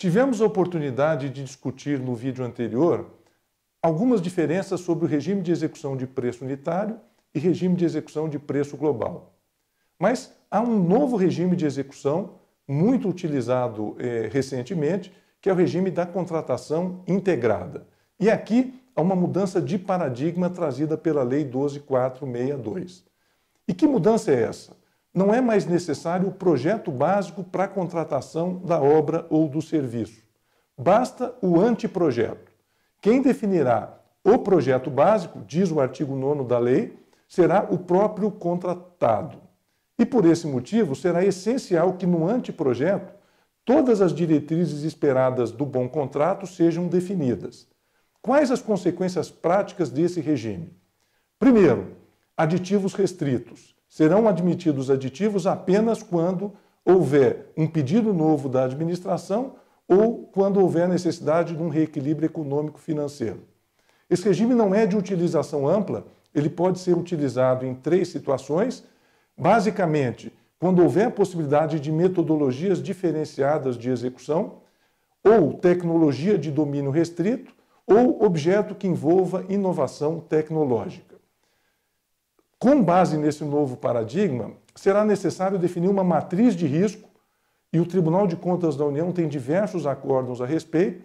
Tivemos a oportunidade de discutir no vídeo anterior algumas diferenças sobre o regime de execução de preço unitário e regime de execução de preço global. Mas há um novo regime de execução muito utilizado eh, recentemente, que é o regime da contratação integrada. E aqui há uma mudança de paradigma trazida pela Lei 12462. E que mudança é essa? não é mais necessário o projeto básico para a contratação da obra ou do serviço. Basta o anteprojeto. Quem definirá o projeto básico, diz o artigo 9 da lei, será o próprio contratado. E por esse motivo, será essencial que no anteprojeto todas as diretrizes esperadas do bom contrato sejam definidas. Quais as consequências práticas desse regime? Primeiro, aditivos restritos. Serão admitidos aditivos apenas quando houver um pedido novo da administração ou quando houver necessidade de um reequilíbrio econômico-financeiro. Esse regime não é de utilização ampla, ele pode ser utilizado em três situações. Basicamente, quando houver a possibilidade de metodologias diferenciadas de execução, ou tecnologia de domínio restrito, ou objeto que envolva inovação tecnológica. Com base nesse novo paradigma, será necessário definir uma matriz de risco e o Tribunal de Contas da União tem diversos acordos a respeito.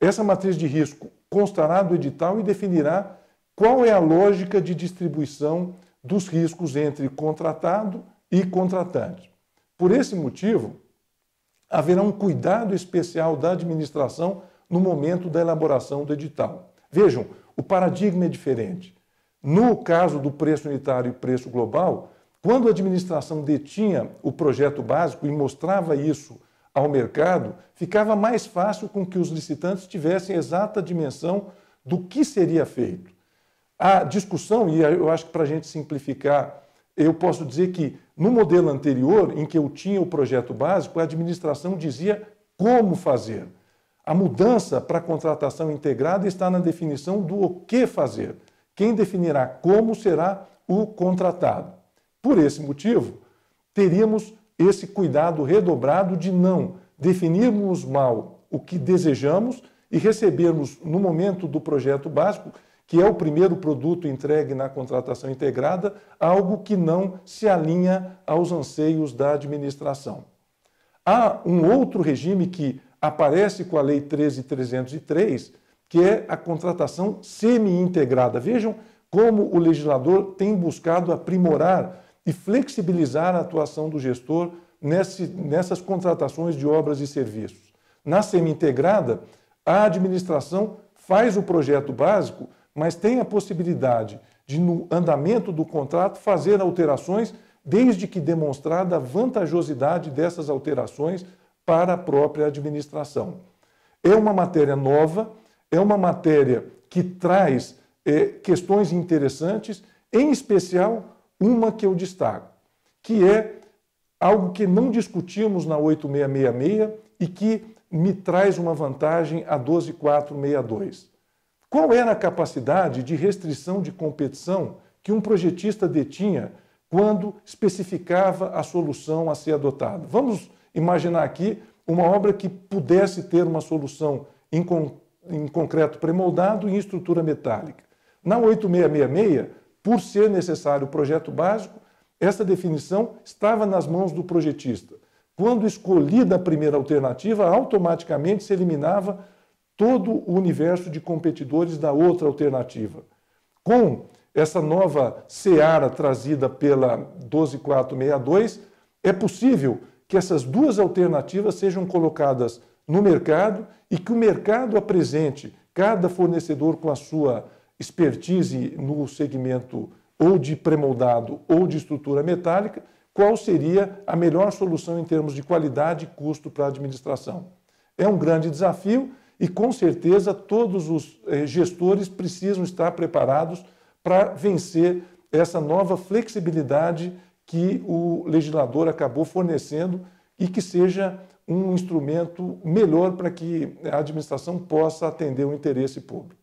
Essa matriz de risco constará do edital e definirá qual é a lógica de distribuição dos riscos entre contratado e contratante. Por esse motivo, haverá um cuidado especial da administração no momento da elaboração do edital. Vejam, o paradigma é diferente. No caso do preço unitário e preço global, quando a administração detinha o projeto básico e mostrava isso ao mercado, ficava mais fácil com que os licitantes tivessem exata dimensão do que seria feito. A discussão, e eu acho que para a gente simplificar, eu posso dizer que no modelo anterior, em que eu tinha o projeto básico, a administração dizia como fazer. A mudança para a contratação integrada está na definição do o que fazer quem definirá como será o contratado. Por esse motivo, teríamos esse cuidado redobrado de não definirmos mal o que desejamos e recebermos no momento do projeto básico, que é o primeiro produto entregue na contratação integrada, algo que não se alinha aos anseios da administração. Há um outro regime que aparece com a Lei 13303, que é a contratação semi-integrada. Vejam como o legislador tem buscado aprimorar e flexibilizar a atuação do gestor nesse, nessas contratações de obras e serviços. Na semi-integrada, a administração faz o projeto básico, mas tem a possibilidade de, no andamento do contrato, fazer alterações, desde que demonstrada a vantajosidade dessas alterações para a própria administração. É uma matéria nova é uma matéria que traz é, questões interessantes, em especial uma que eu destaco, que é algo que não discutimos na 8666 e que me traz uma vantagem a 12462. Qual era a capacidade de restrição de competição que um projetista detinha quando especificava a solução a ser adotada? Vamos imaginar aqui uma obra que pudesse ter uma solução em, em concreto premoldado e em estrutura metálica. Na 8666, por ser necessário o projeto básico, essa definição estava nas mãos do projetista. Quando escolhida a primeira alternativa, automaticamente se eliminava todo o universo de competidores da outra alternativa. Com essa nova seara trazida pela 12462, é possível que essas duas alternativas sejam colocadas no mercado e que o mercado apresente cada fornecedor com a sua expertise no segmento ou de premoldado ou de estrutura metálica, qual seria a melhor solução em termos de qualidade e custo para a administração. É um grande desafio e, com certeza, todos os eh, gestores precisam estar preparados para vencer essa nova flexibilidade que o legislador acabou fornecendo e que seja um instrumento melhor para que a administração possa atender o interesse público.